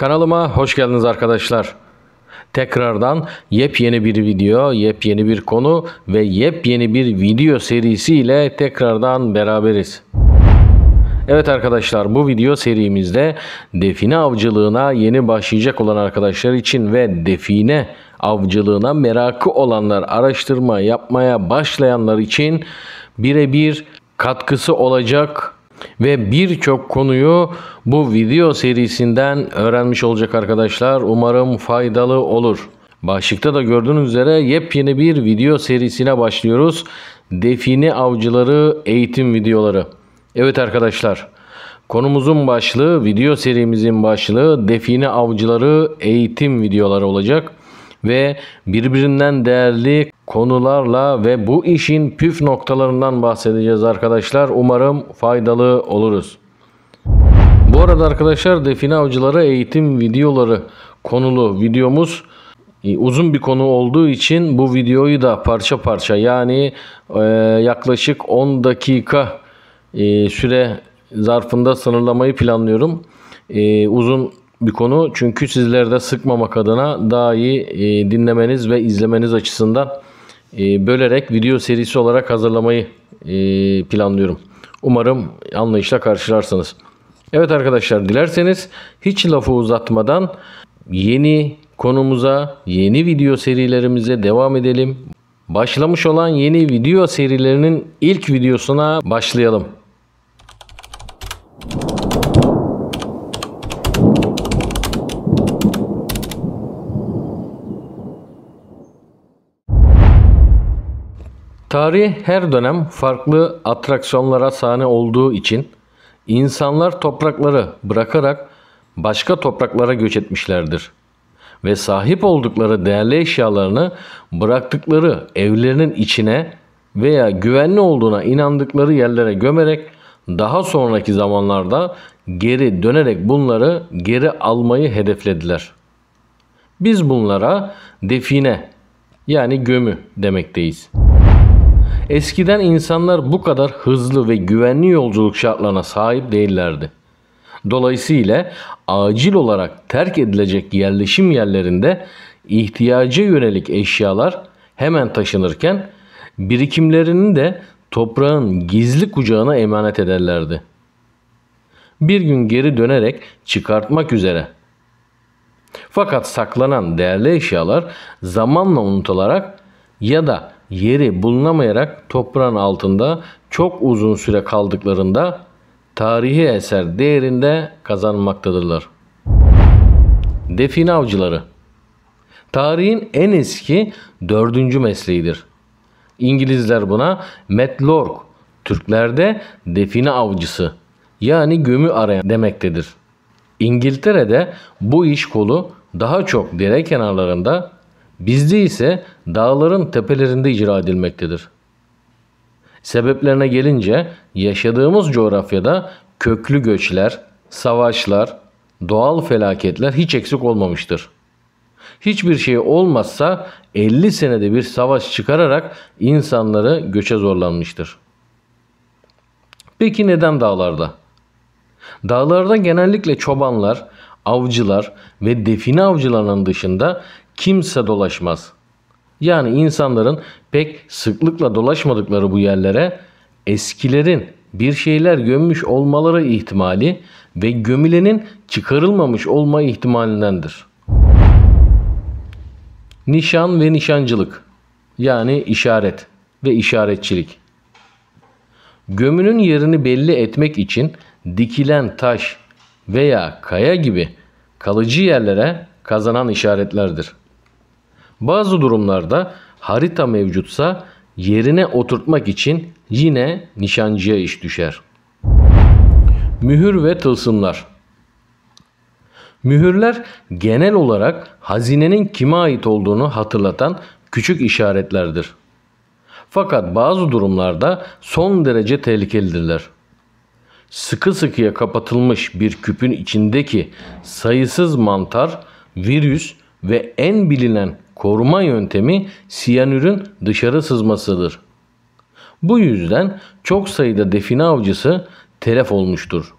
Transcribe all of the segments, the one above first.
Kanalıma hoş geldiniz arkadaşlar. Tekrardan yepyeni bir video, yepyeni bir konu ve yepyeni bir video serisiyle tekrardan beraberiz. Evet arkadaşlar bu video serimizde define avcılığına yeni başlayacak olan arkadaşlar için ve define avcılığına merakı olanlar, araştırma yapmaya başlayanlar için birebir katkısı olacak ve birçok konuyu bu video serisinden öğrenmiş olacak arkadaşlar. Umarım faydalı olur. Başlıkta da gördüğünüz üzere yepyeni bir video serisine başlıyoruz. Define avcıları eğitim videoları. Evet arkadaşlar. Konumuzun başlığı, video serimizin başlığı define avcıları eğitim videoları olacak ve birbirinden değerli konularla ve bu işin püf noktalarından bahsedeceğiz arkadaşlar. Umarım faydalı oluruz. Bu arada arkadaşlar define avcıları eğitim videoları konulu videomuz e, uzun bir konu olduğu için bu videoyu da parça parça yani e, yaklaşık 10 dakika e, süre zarfında sınırlamayı planlıyorum. uzun bir konu. Çünkü sizlerde sıkmamak adına daha iyi e, dinlemeniz ve izlemeniz açısından e, bölerek video serisi olarak hazırlamayı e, planlıyorum. Umarım anlayışla karşılarsınız. Evet arkadaşlar dilerseniz hiç lafı uzatmadan yeni konumuza, yeni video serilerimize devam edelim. Başlamış olan yeni video serilerinin ilk videosuna başlayalım. Tarih her dönem farklı atraksiyonlara sahne olduğu için insanlar toprakları bırakarak başka topraklara göç etmişlerdir ve sahip oldukları değerli eşyalarını bıraktıkları evlerinin içine veya güvenli olduğuna inandıkları yerlere gömerek daha sonraki zamanlarda geri dönerek bunları geri almayı hedeflediler. Biz bunlara define yani gömü demekteyiz. Eskiden insanlar bu kadar hızlı ve güvenli yolculuk şartlarına sahip değillerdi. Dolayısıyla acil olarak terk edilecek yerleşim yerlerinde ihtiyaca yönelik eşyalar hemen taşınırken birikimlerini de toprağın gizli kucağına emanet ederlerdi. Bir gün geri dönerek çıkartmak üzere. Fakat saklanan değerli eşyalar zamanla unutularak ya da yeri bulunamayarak toprağın altında çok uzun süre kaldıklarında tarihi eser değerinde kazanmaktadırlar. Define avcıları Tarihin en eski dördüncü mesleğidir. İngilizler buna metlork, Türklerde define avcısı yani gömü arayan demektedir. İngiltere'de bu iş kolu daha çok dere kenarlarında Bizde ise dağların tepelerinde icra edilmektedir. Sebeplerine gelince yaşadığımız coğrafyada köklü göçler, savaşlar, doğal felaketler hiç eksik olmamıştır. Hiçbir şey olmazsa 50 senede bir savaş çıkararak insanları göçe zorlanmıştır. Peki neden dağlarda? Dağlarda genellikle çobanlar, avcılar ve define avcılarının dışında kimse dolaşmaz. Yani insanların pek sıklıkla dolaşmadıkları bu yerlere eskilerin bir şeyler gömmüş olmaları ihtimali ve gömülenin çıkarılmamış olma ihtimalindendir. Nişan ve nişancılık yani işaret ve işaretçilik. Gömünün yerini belli etmek için dikilen taş veya kaya gibi kalıcı yerlere kazanan işaretlerdir. Bazı durumlarda harita mevcutsa yerine oturtmak için yine nişancıya iş düşer. Mühür ve tılsımlar Mühürler genel olarak hazinenin kime ait olduğunu hatırlatan küçük işaretlerdir. Fakat bazı durumlarda son derece tehlikelidirler. Sıkı sıkıya kapatılmış bir küpün içindeki sayısız mantar, virüs ve en bilinen koruma yöntemi siyanürün dışarı sızmasıdır. Bu yüzden çok sayıda define avcısı telef olmuştur.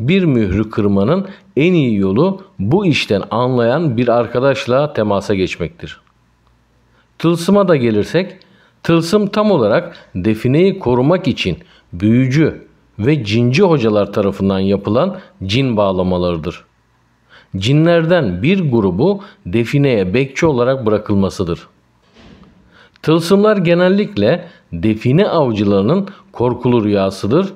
Bir mührü kırmanın en iyi yolu bu işten anlayan bir arkadaşla temasa geçmektir. Tılsıma da gelirsek, tılsım tam olarak defineyi korumak için büyücü ve cinci hocalar tarafından yapılan cin bağlamalarıdır cinlerden bir grubu defineye bekçi olarak bırakılmasıdır. Tılsımlar genellikle define avcılarının korkulu rüyasıdır.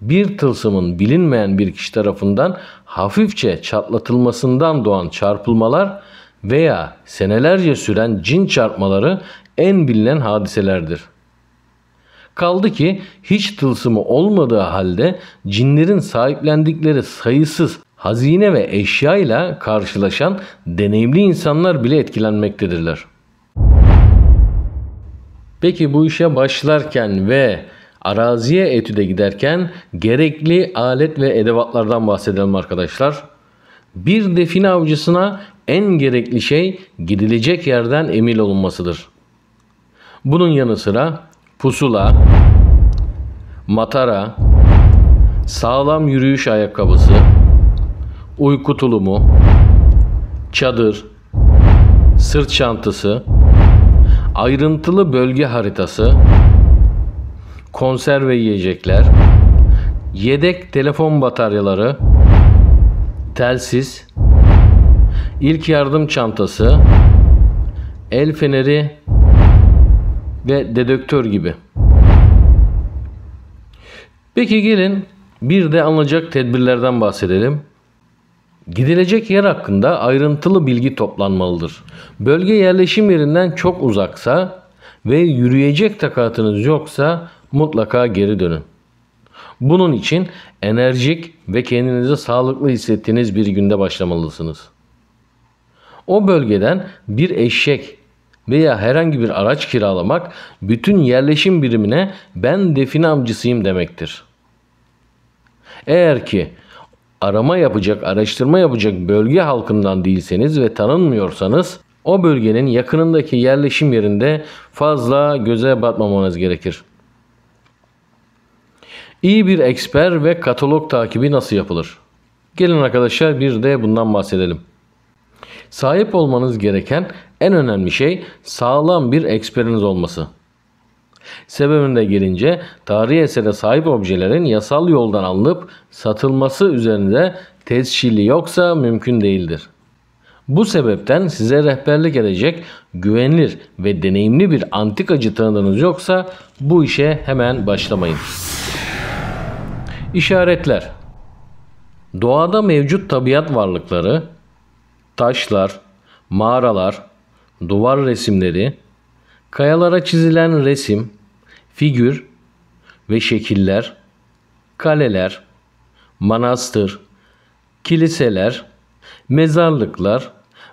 Bir tılsımın bilinmeyen bir kişi tarafından hafifçe çatlatılmasından doğan çarpılmalar veya senelerce süren cin çarpmaları en bilinen hadiselerdir. Kaldı ki hiç tılsımı olmadığı halde cinlerin sahiplendikleri sayısız hazine ve eşya ile karşılaşan deneyimli insanlar bile etkilenmektedirler. Peki bu işe başlarken ve araziye etüde giderken gerekli alet ve edevatlardan bahsedelim arkadaşlar. Bir define avcısına en gerekli şey gidilecek yerden emin olunmasıdır. Bunun yanı sıra pusula, matara, sağlam yürüyüş ayakkabısı, uyku tulumu, çadır, sırt çantası, ayrıntılı bölge haritası, konserve yiyecekler, yedek telefon bataryaları, telsiz, ilk yardım çantası, el feneri ve dedektör gibi. Peki gelin bir de alınacak tedbirlerden bahsedelim. Gidilecek yer hakkında ayrıntılı bilgi toplanmalıdır. Bölge yerleşim yerinden çok uzaksa ve yürüyecek takatınız yoksa mutlaka geri dönün. Bunun için enerjik ve kendinizi sağlıklı hissettiğiniz bir günde başlamalısınız. O bölgeden bir eşek veya herhangi bir araç kiralamak bütün yerleşim birimine ben define amcısıyım demektir. Eğer ki arama yapacak, araştırma yapacak bölge halkından değilseniz ve tanınmıyorsanız o bölgenin yakınındaki yerleşim yerinde fazla göze batmamanız gerekir. İyi bir eksper ve katalog takibi nasıl yapılır? Gelin arkadaşlar bir de bundan bahsedelim. Sahip olmanız gereken en önemli şey sağlam bir eksperiniz olması. Sebebinde gelince tarihi esere sahip objelerin yasal yoldan alınıp satılması üzerinde tescili yoksa mümkün değildir. Bu sebepten size rehberlik edecek güvenilir ve deneyimli bir antikacı tanıdığınız yoksa bu işe hemen başlamayın. İşaretler Doğada mevcut tabiat varlıkları, taşlar, mağaralar, duvar resimleri, kayalara çizilen resim, figür ve şekiller, kaleler, manastır, kiliseler, mezarlıklar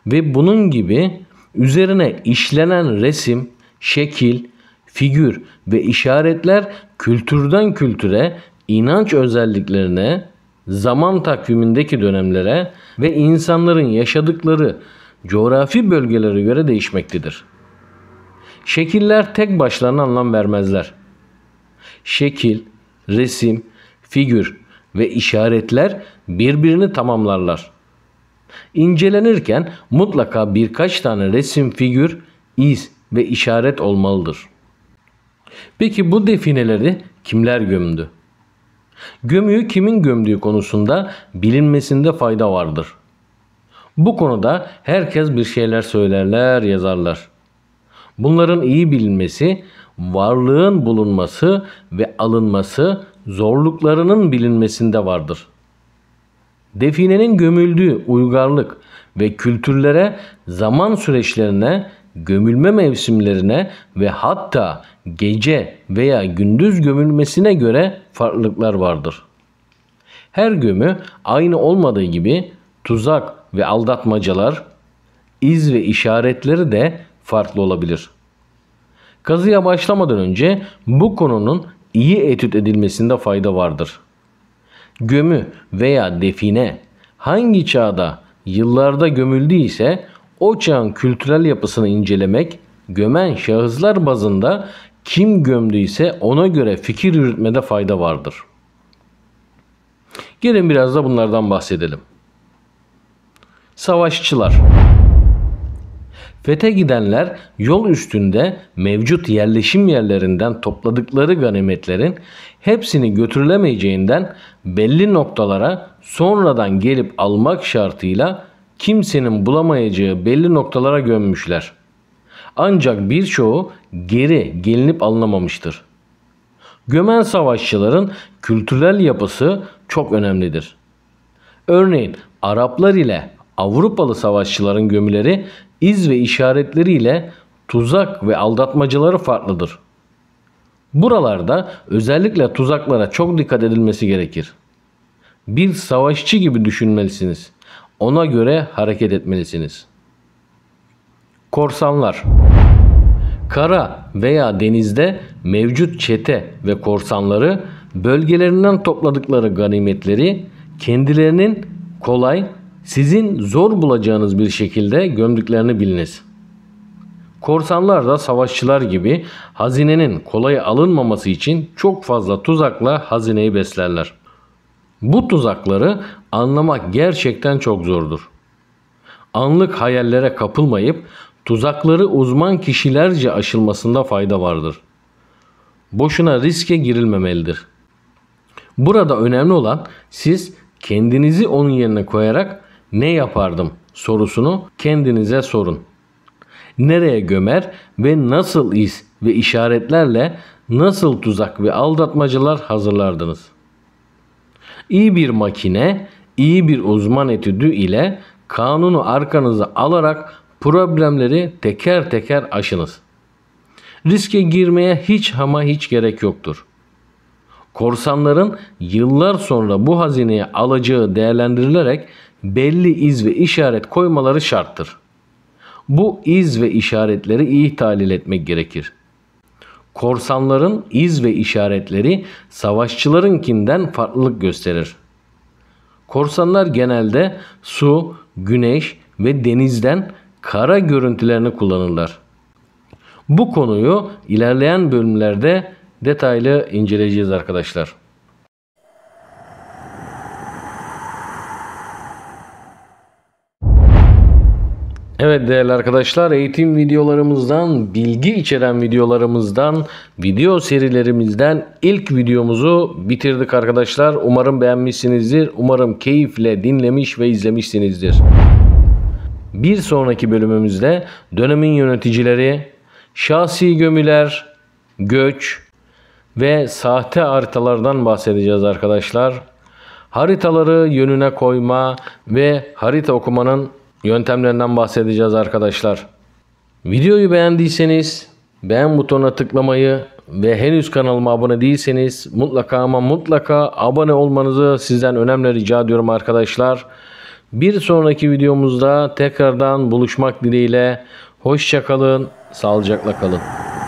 ve bunun gibi üzerine işlenen resim, şekil, figür ve işaretler kültürden kültüre, inanç özelliklerine, zaman takvimindeki dönemlere ve insanların yaşadıkları coğrafi bölgelere göre değişmektedir. Şekiller tek başlarına anlam vermezler. Şekil, resim, figür ve işaretler birbirini tamamlarlar. İncelenirken mutlaka birkaç tane resim, figür, iz ve işaret olmalıdır. Peki bu defineleri kimler gömdü? Gömüyü kimin gömdüğü konusunda bilinmesinde fayda vardır. Bu konuda herkes bir şeyler söylerler, yazarlar. Bunların iyi bilinmesi, varlığın bulunması ve alınması zorluklarının bilinmesinde vardır. Definenin gömüldüğü uygarlık ve kültürlere, zaman süreçlerine, gömülme mevsimlerine ve hatta gece veya gündüz gömülmesine göre farklılıklar vardır. Her gömü aynı olmadığı gibi tuzak ve aldatmacalar, iz ve işaretleri de farklı olabilir. Kazıya başlamadan önce bu konunun iyi etüt edilmesinde fayda vardır. Gömü veya define hangi çağda yıllarda gömüldüyse o çağın kültürel yapısını incelemek, gömen şahıslar bazında kim gömdüyse ona göre fikir yürütmede fayda vardır. Gelin biraz da bunlardan bahsedelim. Savaşçılar Fete gidenler yol üstünde mevcut yerleşim yerlerinden topladıkları ganimetlerin hepsini götürülemeyeceğinden belli noktalara sonradan gelip almak şartıyla kimsenin bulamayacağı belli noktalara gömmüşler. Ancak birçoğu geri gelinip alınamamıştır. Gömen savaşçıların kültürel yapısı çok önemlidir. Örneğin Araplar ile Avrupalı savaşçıların gömüleri iz ve işaretleriyle tuzak ve aldatmacıları farklıdır. Buralarda özellikle tuzaklara çok dikkat edilmesi gerekir. Bir savaşçı gibi düşünmelisiniz. Ona göre hareket etmelisiniz. Korsanlar Kara veya denizde mevcut çete ve korsanları bölgelerinden topladıkları ganimetleri kendilerinin kolay sizin zor bulacağınız bir şekilde gömdüklerini biliniz. Korsanlar da savaşçılar gibi hazinenin kolay alınmaması için çok fazla tuzakla hazineyi beslerler. Bu tuzakları anlamak gerçekten çok zordur. Anlık hayallere kapılmayıp tuzakları uzman kişilerce aşılmasında fayda vardır. Boşuna riske girilmemelidir. Burada önemli olan siz kendinizi onun yerine koyarak ne yapardım sorusunu kendinize sorun. Nereye gömer ve nasıl iz ve işaretlerle nasıl tuzak ve aldatmacılar hazırlardınız? İyi bir makine, iyi bir uzman etüdü ile kanunu arkanıza alarak problemleri teker teker aşınız. Riske girmeye hiç ama hiç gerek yoktur. Korsanların yıllar sonra bu hazineye alacağı değerlendirilerek belli iz ve işaret koymaları şarttır. Bu iz ve işaretleri iyi tahlil etmek gerekir. Korsanların iz ve işaretleri savaşçılarınkinden farklılık gösterir. Korsanlar genelde su, güneş ve denizden kara görüntülerini kullanırlar. Bu konuyu ilerleyen bölümlerde detaylı inceleyeceğiz arkadaşlar. Evet değerli arkadaşlar eğitim videolarımızdan, bilgi içeren videolarımızdan, video serilerimizden ilk videomuzu bitirdik arkadaşlar. Umarım beğenmişsinizdir. Umarım keyifle dinlemiş ve izlemişsinizdir. Bir sonraki bölümümüzde dönemin yöneticileri, şahsi gömüler, göç ve sahte haritalardan bahsedeceğiz arkadaşlar. Haritaları yönüne koyma ve harita okumanın yöntemlerinden bahsedeceğiz arkadaşlar. Videoyu beğendiyseniz beğen butonuna tıklamayı ve henüz kanalıma abone değilseniz mutlaka ama mutlaka abone olmanızı sizden önemli rica ediyorum arkadaşlar. Bir sonraki videomuzda tekrardan buluşmak dileğiyle hoşçakalın, sağlıcakla kalın.